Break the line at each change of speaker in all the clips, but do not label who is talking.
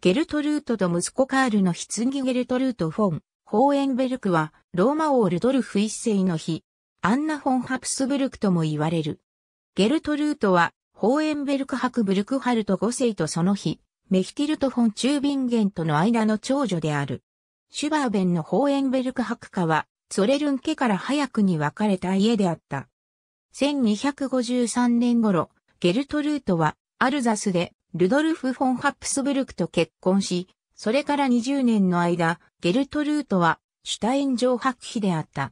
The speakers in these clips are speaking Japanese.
ゲルトルートと息子カールの棺ゲルトルート・フォン、ホーエンベルクは、ローマ王ルドルフ一世の日、アンナ・フォン・ハプスブルクとも言われる。ゲルトルートは、ホーエンベルク博ブルクハルト5世とその日、メヒティルト・フォン・チュービンゲンとの間の長女である。シュバーベンのホーエンベルク博家は、ソレルン家から早くに別れた家であった。1253年頃、ゲルトルートは、アルザスでルドルフ・フォン・ハプスブルクと結婚し、それから20年の間、ゲルトルートはシュタイン城白妃であった。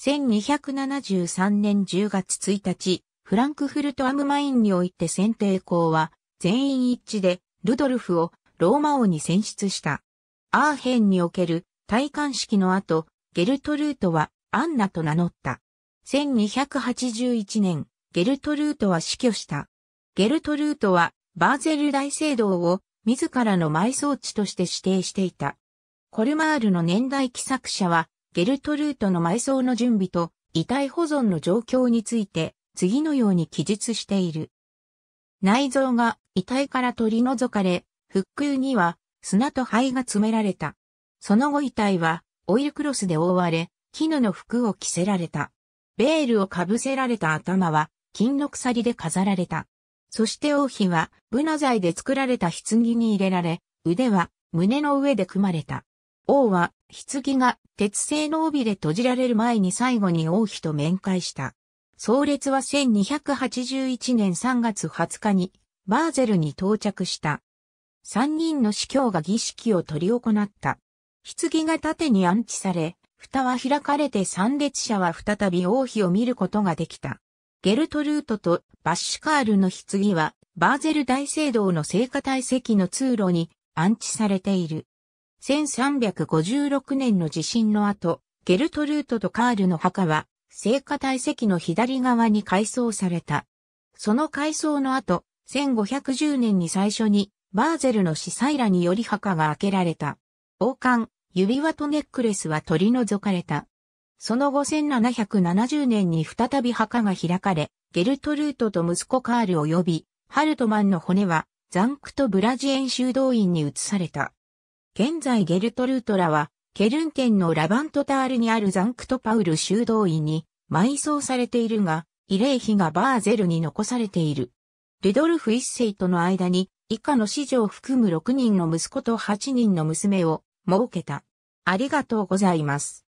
1273年10月1日、フランクフルト・アムマインにおいて選定校は全員一致でルドルフをローマ王に選出した。アーヘンにおける戴冠式の後、ゲルトルートはアンナと名乗った。1281年、ゲルトルートは死去した。ゲルトルートはバーゼル大聖堂を自らの埋葬地として指定していた。コルマールの年代記作者は、ゲルトルートの埋葬の準備と遺体保存の状況について、次のように記述している。内臓が遺体から取り除かれ、復旧には砂と灰が詰められた。その後遺体はオイルクロスで覆われ、絹の服を着せられた。ベールをかぶせられた頭は金の鎖で飾られた。そして王妃は、ブナ材で作られた棺に入れられ、腕は胸の上で組まれた。王は、棺が鉄製の帯で閉じられる前に最後に王妃と面会した。葬列は1281年3月20日に、バーゼルに到着した。三人の司教が儀式を執り行った。棺が縦に安置され、蓋は開かれて参列者は再び王妃を見ることができた。ゲルトルートとバッシュカールの棺は、バーゼル大聖堂の聖火体石の通路に安置されている。1356年の地震の後、ゲルトルートとカールの墓は、聖火体石の左側に改装された。その改装の後、1510年に最初に、バーゼルの司祭らにより墓が開けられた。王冠、指輪とネックレスは取り除かれた。その後1770年に再び墓が開かれ、ゲルトルートと息子カール及び、ハルトマンの骨は、ザンクトブラジエン修道院に移された。現在ゲルトルートらは、ケルン県のラバントタールにあるザンクトパウル修道院に埋葬されているが、慰霊碑がバーゼルに残されている。ルドルフ一世との間に、以下の子女を含む6人の息子と8人の娘を設けた。ありがとうございます。